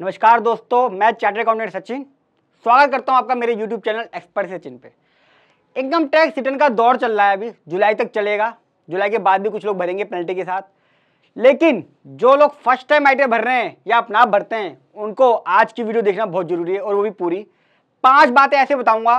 नमस्कार दोस्तों मैं चार्टर अकाउंटेंट सचिन स्वागत करता हूं आपका मेरे यूट्यूब चैनल एक्सपर्ट सचिन पे इनकम टैक्स रिटर्न का दौर चल रहा है अभी जुलाई तक चलेगा जुलाई के बाद भी कुछ लोग भरेंगे पेनल्टी के साथ लेकिन जो लोग फर्स्ट टाइम आई भर रहे हैं या अपना भरते हैं उनको आज की वीडियो देखना बहुत ज़रूरी है और वो भी पूरी पाँच बातें ऐसे बताऊँगा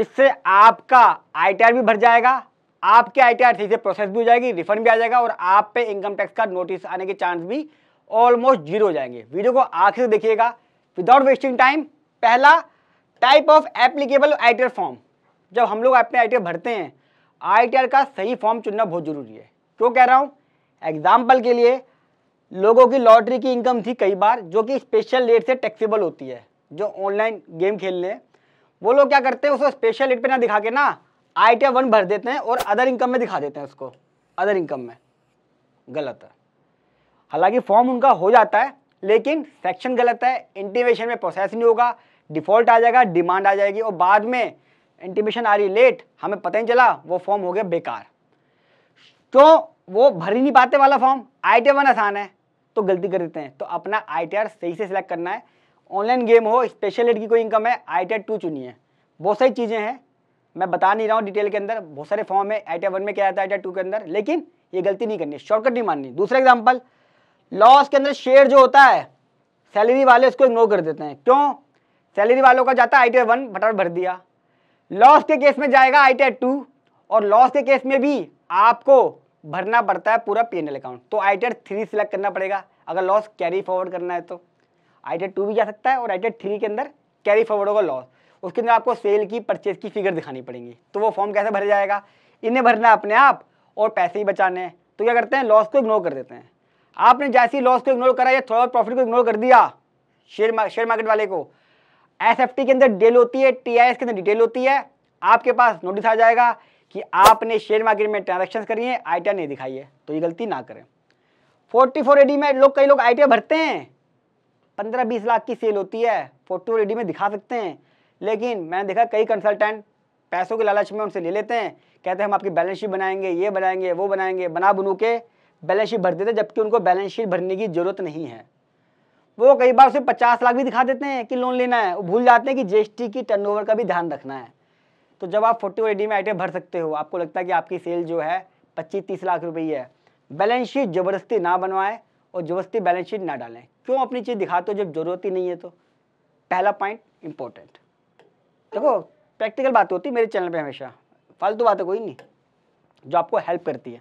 जिससे आपका आई भी भर जाएगा आपके आई टी से प्रोसेस भी हो जाएगी रिफंड भी आ जाएगा और आप पे इनकम टैक्स का नोटिस आने के चांस भी ऑलमोस्ट जीरो हो जाएंगे वीडियो को आखिर देखिएगा विदाउट वेस्टिंग टाइम पहला type of applicable I form जब हम लोग अपने आई भरते हैं आई का सही फॉर्म चुनना बहुत ज़रूरी है क्यों कह रहा हूँ एग्जाम्पल के लिए लोगों की लॉटरी की इनकम थी कई बार जो कि स्पेशल रेट से टैक्सेबल होती है जो ऑनलाइन गेम खेल लें वो लोग क्या करते हैं उसको स्पेशल रेट पे ना दिखा के ना आई टी वन भर देते हैं और अदर इनकम में दिखा देते हैं उसको अदर इनकम में गलत है हालांकि फॉर्म उनका हो जाता है लेकिन सेक्शन गलत है इंटीमेशन में प्रोसेस नहीं होगा डिफ़ॉल्ट आ जाएगा डिमांड आ जाएगी और बाद में इंटीमेशन आ रही लेट हमें पता नहीं चला वो फॉर्म हो गया बेकार तो वो भर ही नहीं पाते वाला फॉर्म आई टी वन आसान है तो गलती कर देते हैं तो अपना आई टी आर सही से सिलेक्ट करना है ऑनलाइन गेम हो स्पेशल एड की कोई इनकम है आई टी आर टू है बहुत सारी चीज़ें हैं मैं बता नहीं रहा हूँ डिटेल के अंदर बहुत सारे फॉर्म है आई टी आर वन में क्या आता है आई टी आर टू के अंदर लेकिन ये गलती नहीं करनी शॉर्टकट नहीं माननी दूसरा एग्जाम्पल लॉस के अंदर शेयर जो होता है सैलरी वाले उसको इग्नोर कर देते हैं क्यों सैलरी वालों का जाता है आई टी वन फटाफट भर दिया लॉस के केस में जाएगा आई टी टू और लॉस के केस में भी आपको भरना पड़ता है पूरा पी अकाउंट तो आई टी थ्री सेलेक्ट करना पड़ेगा अगर लॉस कैरी फॉरवर्ड करना है तो आई टी टू भी जा सकता है और आई टी थ्री के अंदर कैरी फॉरवर्ड होगा लॉस उसके अंदर आपको सेल की परचेज की फिगर दिखानी पड़ेगी तो वो फॉर्म कैसे भरा जाएगा इन्हें भरना अपने आप और पैसे ही बचाने हैं तो क्या करते हैं लॉस को इग्नोर कर देते हैं आपने जैसी लॉस को इग्नोर करा या थोड़ा प्रॉफिट को इग्नोर कर दिया शेयर शेयर मार्केट वाले को एस के अंदर डिटेल होती है टी के अंदर डिटेल होती है आपके पास नोटिस आ जाएगा कि आपने शेयर मार्केट में ट्रांजेक्शन करी है आई नहीं दिखाई है तो ये गलती ना करें फोर्टी फोर एडी में लोग कई लोग आई भरते हैं पंद्रह बीस लाख की सेल होती है फोर्टी फोर में दिखा सकते हैं लेकिन मैंने देखा कई कंसल्टेंट पैसों के लालच में उनसे ले लेते हैं कहते हैं हम आपकी बैलेंस शीट बनाएंगे ये बनाएंगे वो बनाएंगे बना बनू के बैलेंस शीट भर देते हैं जबकि उनको बैलेंस शीट भरने की जरूरत नहीं है वो कई बार उसे पचास लाख भी दिखा देते हैं कि लोन लेना है वो भूल जाते हैं कि जीएसटी की टर्नओवर का भी ध्यान रखना है तो जब आप फोर्टी वन में आइटम भर सकते हो आपको लगता है कि आपकी सेल जो है पच्चीस तीस लाख रुपये है बैलेंस शीट ज़बरदस्ती ना बनवाएं और ज़बरदस्ती बैलेंस शीट ना डालें क्यों अपनी चीज़ दिखाते हो जब ज़रूरत ही नहीं है तो पहला पॉइंट इंपॉर्टेंट देखो प्रैक्टिकल बात होती है मेरे चैनल पे हमेशा फालतू बात कोई नहीं जो आपको हेल्प करती है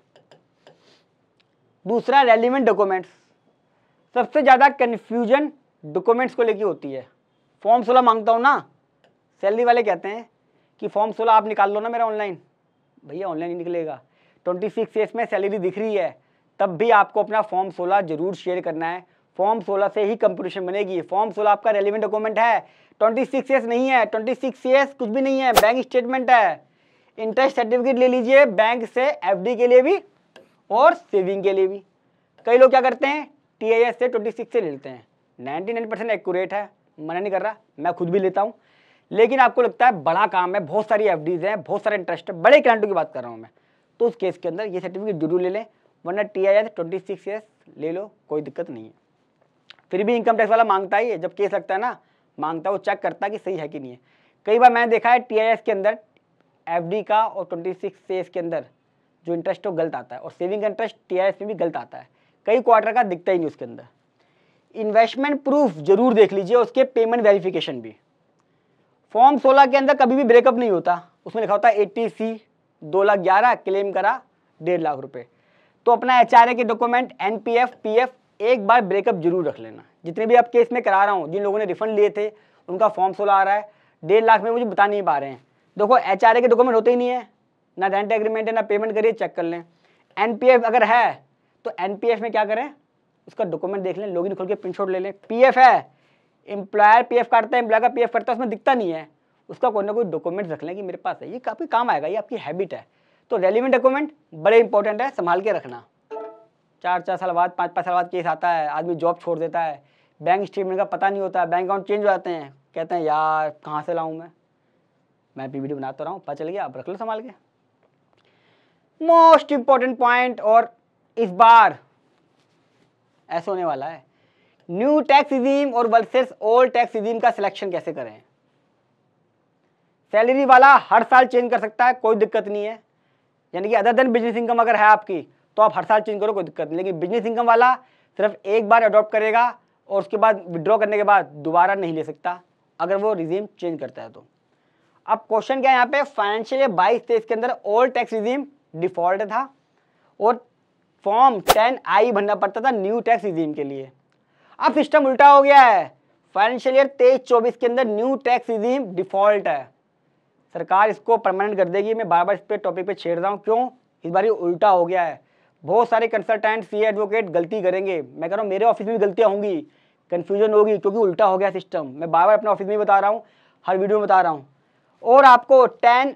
दूसरा रेलिवेंट डॉक्यूमेंट्स सबसे ज़्यादा कन्फ्यूजन डॉक्यूमेंट्स को लेकर होती है फॉर्म सोलह मांगता हूँ ना सैलरी वाले कहते हैं कि फॉर्म सोलह आप निकाल लो ना मेरा ऑनलाइन भैया ऑनलाइन ही निकलेगा ट्वेंटी सिक्स डेज में सैलरी दिख रही है तब भी आपको अपना फॉर्म सोलह जरूर शेयर करना है फॉर्म सोलह से ही कंपटीशन बनेगी फॉर्म सोलह आपका रेलिवेंट डॉक्यूमेंट है ट्वेंटी सिक्स एस नहीं है ट्वेंटी सिक्स एस कुछ भी नहीं है बैंक स्टेटमेंट है इंटरेस्ट सर्टिफिकेट ले लीजिए बैंक से एफ के लिए भी और सेविंग के लिए भी कई लोग क्या करते हैं टी आई एस से ट्वेंटी सिक्स से लेते हैं नाइन्टी नाइन परसेंट एक्यूरेट है मना नहीं कर रहा मैं खुद भी लेता हूँ लेकिन आपको लगता है बड़ा काम है बहुत सारी एफ डीज हैं बहुत सारे इंटरेस्ट है बड़े क्लाइंटों की बात कर रहा हूँ मैं तो उस केस के अंदर ये सर्टिफिकेट जरूर ले लें वरना T I S twenty six years ले लो कोई दिक्कत नहीं है फिर भी इनकम टैक्स वाला मांगता ही है जब केस लगता है ना मांगता है वो चेक करता है कि सही है कि नहीं है कई बार मैंने देखा है टी आई एस के अंदर एफ डी का और ट्वेंटी सिक्स के अंदर जो इंटरेस्ट है वो गलत आता है और सेविंग इंटरेस्ट टी में भी गलत आता है कई क्वार्टर का दिखता ही नहीं उसके अंदर इन्वेस्टमेंट प्रूफ जरूर देख लीजिए उसके पेमेंट वेरिफिकेशन भी फॉर्म सोलह के अंदर कभी भी ब्रेकअप नहीं होता उसमें लिखा होता है एट्टी सी दो लाख ग्यारह क्लेम करा डेढ़ लाख रुपये तो अपना एच के डॉक्यूमेंट एन पी एक बार ब्रेकअप जरूर रख लेना जितने भी आप केस में करा रहा हूँ जिन लोगों ने रिफंड लिए थे उनका फॉर्म सोलह आ रहा है डेढ़ लाख में मुझे बता नहीं पा रहे हैं देखो एच के डॉक्यूमेंट होते ही नहीं है ना रेंट एग्रीमेंट है ना पेमेंट करिए चेक कर लें एन अगर है तो एन में क्या करें उसका डॉक्यूमेंट देख लें लॉगिन खोल के प्रिंट ले लें पी है एम्प्लॉयर पी काटता है एम्प्लॉय का पी करता है उसमें दिखता नहीं है उसका कोई ना कोई डॉक्यूमेंट रख लें कि मेरे पास है ये काफ़ी काम आएगा ये आपकी हैबिट है तो रेलिवेंट डॉक्यूमेंट बड़े इंपॉर्टेंट है संभाल के रखना चार चार साल बाद पाँच पाँच साल बाद केस आता है आदमी जॉब छोड़ देता है बैंक स्टेटमेंट का पता नहीं होता है बैंक अकाउंट चेंज हो जाते हैं कहते हैं यार कहाँ से लाऊँ मैं मैं पी वीडियो बनाता रहा हूँ पता चल गया आप रख लो संभाल के मोस्ट इंपॉर्टेंट पॉइंट और इस बार ऐसा होने वाला है न्यू टैक्स रिजीम और वर्सेस ओल्ड टैक्स रिजीम का सिलेक्शन कैसे करें सैलरी वाला हर साल चेंज कर सकता है कोई दिक्कत नहीं है यानी कि अदर देन बिजनेस इनकम अगर है आपकी तो आप हर साल चेंज करो कोई दिक्कत नहीं लेकिन बिजनेस इनकम वाला सिर्फ एक बार अडॉप्ट करेगा और उसके बाद विड्रॉ करने के बाद दोबारा नहीं ले सकता अगर वो रिजीम चेंज करता है तो अब क्वेश्चन क्या है यहाँ पे फाइनेंशियल बाईस तेईस के अंदर ओल्ड टैक्स रिजीम डिफॉल्ट था और फॉर्म टेन आई भरना पड़ता था न्यू टैक्स रिजीम के लिए अब सिस्टम उल्टा हो गया है फाइनेंशियल ईयर तेईस चौबीस के अंदर न्यू टैक्स रिजीम डिफॉल्ट है सरकार इसको परमानेंट कर देगी मैं बार बार इस पर टॉपिक पर छेड़ रहा हूँ क्यों इस बार ये उल्टा हो गया है बहुत सारे कंसल्टेंट सी एडवोकेट गलती करेंगे मैं कह रहा हूँ मेरे ऑफिस में भी गलतियाँ होंगी कन्फ्यूजन होगी क्योंकि उल्टा हो गया सिस्टम मैं बार बार अपने ऑफिस में बता रहा हूँ हर वीडियो में बता रहा हूँ और आपको टेन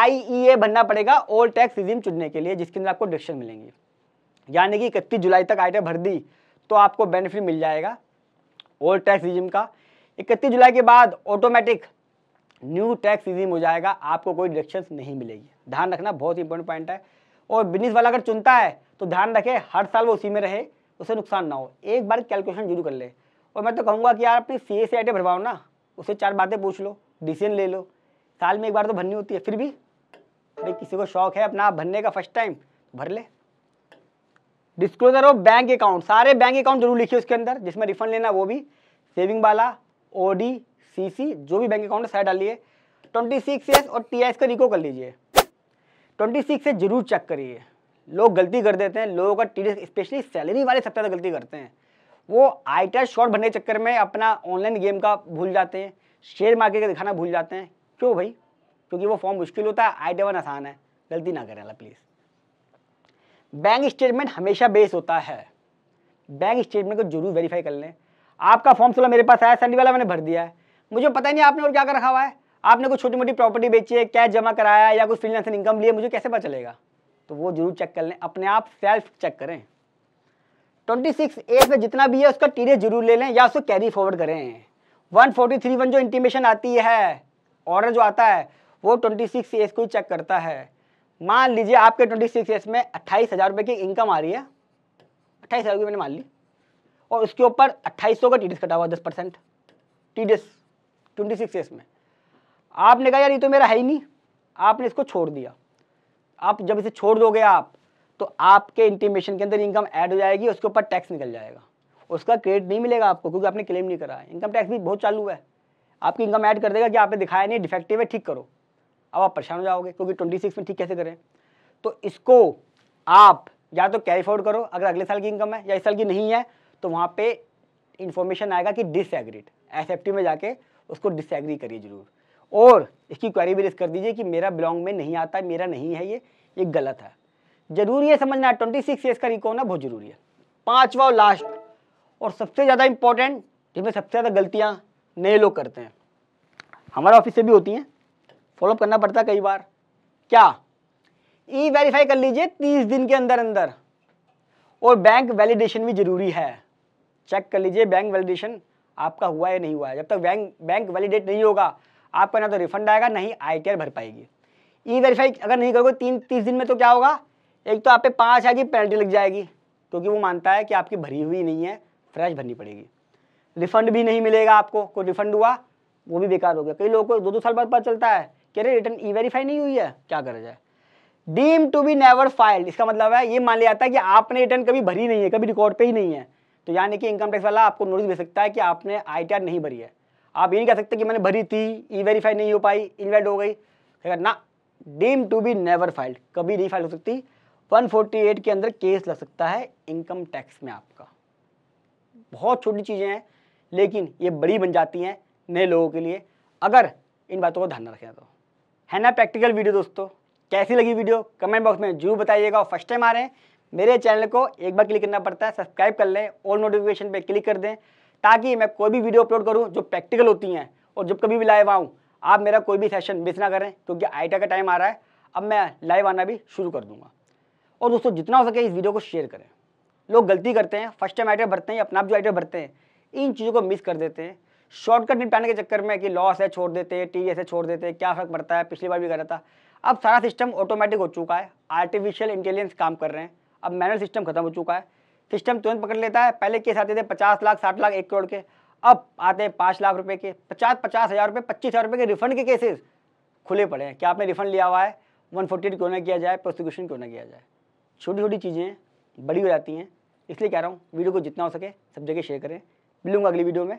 आई e बनना पड़ेगा ओल्ड टैक्स रिजीम चुनने के लिए जिसके अंदर आपको डिक्शन मिलेंगे यानी कि इकतीस जुलाई तक आई भर दी तो आपको बेनिफिट मिल जाएगा ओल्ड टैक्स रिजीम का इकतीस जुलाई के बाद ऑटोमेटिक न्यू टैक्स रिजीम हो जाएगा आपको कोई डिडक्शन नहीं मिलेगी ध्यान रखना बहुत इंपॉर्टेंट पॉइंट है और बिजनेस वाला अगर चुनता है तो ध्यान रखे हर साल वो उसी में रहे उसे नुकसान ना हो एक बार कैलकुलेशन जरूर कर ले और मैं तो कहूँगा कि यार अपनी सी ए भरवाओ ना उसे चार बातें पूछ लो डिसीजन ले लो साल में एक बार तो भरनी होती है फिर भी भाई किसी को शौक है अपना भरने का फर्स्ट टाइम तो भर ले डिस्क्लोजर ऑफ बैंक अकाउंट सारे बैंक अकाउंट जरूर लिखिए उसके अंदर जिसमें रिफंड लेना वो भी सेविंग वाला ओ डी सी सी जो भी बैंक अकाउंट है सारे डालिए ट्वेंटी सिक्स एस और टी एस का रिको कर लीजिए ट्वेंटी सिक्स एस जरूर चेक करिए लोग गलती कर देते हैं लोगों का टी स्पेशली सैलरी वाले सबसे ज़्यादा गलती करते हैं वो आई टी शॉर्ट भरने के चक्कर में अपना ऑनलाइन गेम का भूल जाते हैं शेयर मार्केट का दिखाना भूल जाते हैं क्यों भाई क्योंकि वो फॉर्म मुश्किल होता है आई डेवन आसान है गलती ना करें प्लीज़ बैंक स्टेटमेंट हमेशा बेस होता है बैंक स्टेटमेंट को जरूर वेरीफाई कर लें आपका फॉर्म सोलह मेरे पास आया सैंडी वाला मैंने भर दिया है मुझे पता नहीं आपने और क्या कर रखा हुआ है आपने कुछ छोटी मोटी प्रॉपर्टी बेची है कैश जमा कराया या कुछ फ्रीलांसिंग इनकम लिए मुझे कैसे पता चलेगा तो वो जरूर चेक कर लें अपने आप सेल्फ चेक करें ट्वेंटी सिक्स एज में जितना भी है उसका टीरियस जरूर ले लें या उसको कैरी फॉरवर्ड करें वन फोर्टी थ्री वन जो इंटीमेशन आती है ऑर्डर जो आता है वो ट्वेंटी सिक्स एज को चेक करता है मान लीजिए आपके ट्वेंटी सिक्स एज में अट्ठाईस हज़ार रुपये की इनकम आ रही है अट्ठाईस हज़ार मैंने मान ली और उसके ऊपर अट्ठाईस सौ का टी कटा हुआ दस percent T D twenty six AS में आपने कहा यार ये तो मेरा है ही नहीं आपने इसको छोड़ दिया आप जब इसे छोड़ दोगे आप तो आपके इंटीमेशन के अंदर इनकम ऐड हो जाएगी उसके ऊपर टैक्स निकल जाएगा उसका क्रेडिट नहीं मिलेगा आपको क्योंकि आपने क्लेम नहीं करा है इनकम टैक्स भी बहुत चालू है आपकी इनकम ऐड कर देगा कि आपने दिखाया नहीं डिफेक्टिव है ठीक करो अब आप परेशान हो जाओगे क्योंकि ट्वेंटी सिक्स में ठीक कैसे करें तो इसको आप या तो कैरी फॉर्ड करो अगर अगले साल की इनकम है या इस साल की नहीं है तो वहाँ पे इन्फॉर्मेशन आएगा कि डिसएग्रीड एस में जाके उसको डिसएग्री करिए जरूर और इसकी क्वेरी भी रेस कर दीजिए कि मेरा बिलोंग में नहीं आता मेरा नहीं है ये ये गलत है जरूरी है समझना है ट्वेंटी सिक्स ईयर्स का रिक होना बहुत जरूरी है पाँचवा और लास्ट और सबसे ज़्यादा इम्पॉर्टेंट जिसमें सबसे ज़्यादा गलतियाँ नए लोग करते हैं हमारे ऑफिस से भी होती हैं फॉलोअप करना पड़ता कई बार क्या ई वेरीफाई कर लीजिए तीस दिन के अंदर अंदर और बैंक वैलिडेशन भी ज़रूरी है चेक कर लीजिए बैंक वैलिडेशन आपका हुआ या नहीं हुआ है जब तक बैंक बैंक वैलिडेट नहीं होगा आपका ना तो रिफंड आएगा ना ही आई भर पाएगी ई वेरीफाई अगर नहीं करोगे तीन तीस दिन में तो क्या होगा एक तो आप पे पाँच हज़ार की पेनल्टी लग जाएगी क्योंकि वो मानता है कि आपकी भरी हुई नहीं है फ्रेश भरनी पड़ेगी रिफंड भी नहीं मिलेगा आपको कोई रिफंड हुआ वो भी बेकार हो गया कई लोगों को दो दो साल बाद पता चलता है कह रहे रिटर्न ई वेरीफाई नहीं हुई है क्या करा जाए deem to be never filed इसका मतलब है ये मान लिया जाता है कि आपने रिटर्न कभी भरी नहीं है कभी रिकॉर्ड पे ही नहीं है तो यानी कि इनकम टैक्स वाला आपको नोटिस भेज सकता है कि आपने आई नहीं भरी है आप ये नहीं कह सकते कि मैंने भरी थी ई वेरीफाई नहीं हो पाई इन्वाइट हो गई अगर ना deem to be never filed कभी नहीं फाइल हो सकती 148 के अंदर केस लग सकता है इनकम टैक्स में आपका बहुत छोटी चीज़ें हैं लेकिन ये बड़ी बन जाती हैं नए लोगों के लिए अगर इन बातों को ध्यान रखें तो है ना प्रैक्टिकल वीडियो दोस्तों कैसी लगी वीडियो कमेंट बॉक्स में जरूर बताइएगा और फर्स्ट टाइम आ रहे हैं मेरे चैनल को एक बार क्लिक करना पड़ता है सब्सक्राइब कर लें ऑल नोटिफिकेशन पर क्लिक कर दें ताकि मैं कोई भी वीडियो अपलोड करूँ जो प्रैक्टिकल होती हैं और जब कभी भी लाइव आऊँ आप मेरा कोई भी सेशन मिस ना करें क्योंकि आई का टाइम आ रहा है अब मैं लाइव आना भी शुरू कर दूँगा और दोस्तों जितना हो सके इस वीडियो को शेयर करें लोग गलती करते हैं फर्स्ट टाइम आइटर भरते हैं अपना आप जो आइटर भरते हैं इन चीज़ों को मिस कर देते हैं शॉर्टकट निपटाने के चक्कर में कि लॉस है छोड़ देते टी ऐसे छोड़ देते क्या फ़र्क पड़ता है पिछली बार भी रहा था अब सारा सिस्टम ऑटोमेटिक हो चुका है आर्टिफिशियल इंटेलिजेंस काम कर रहे हैं अब मैनुअल सिस्टम खत्म हो चुका है सिस्टम तुरंत पकड़ लेता है पहले केस आते थे पचास लाख साठ लाख एक करोड़ के अब आते हैं पाँच लाख रुपये के पचास पचास हज़ार रुपये पच्चीस हज़ार रुपये के रिफंड के केसेस खुले पड़े हैं क्या आपने रिफंड लिया हुआ है वन फोर्टी एट क्यों ना किया जाए प्रोसिक्यूशन क्यों ना किया जाए छोटी छोटी चीज़ें बड़ी हो जाती हैं इसलिए कह रहा हूँ वीडियो को जितना हो सके सब जगह शेयर करें मिलूँगा अगली वीडियो में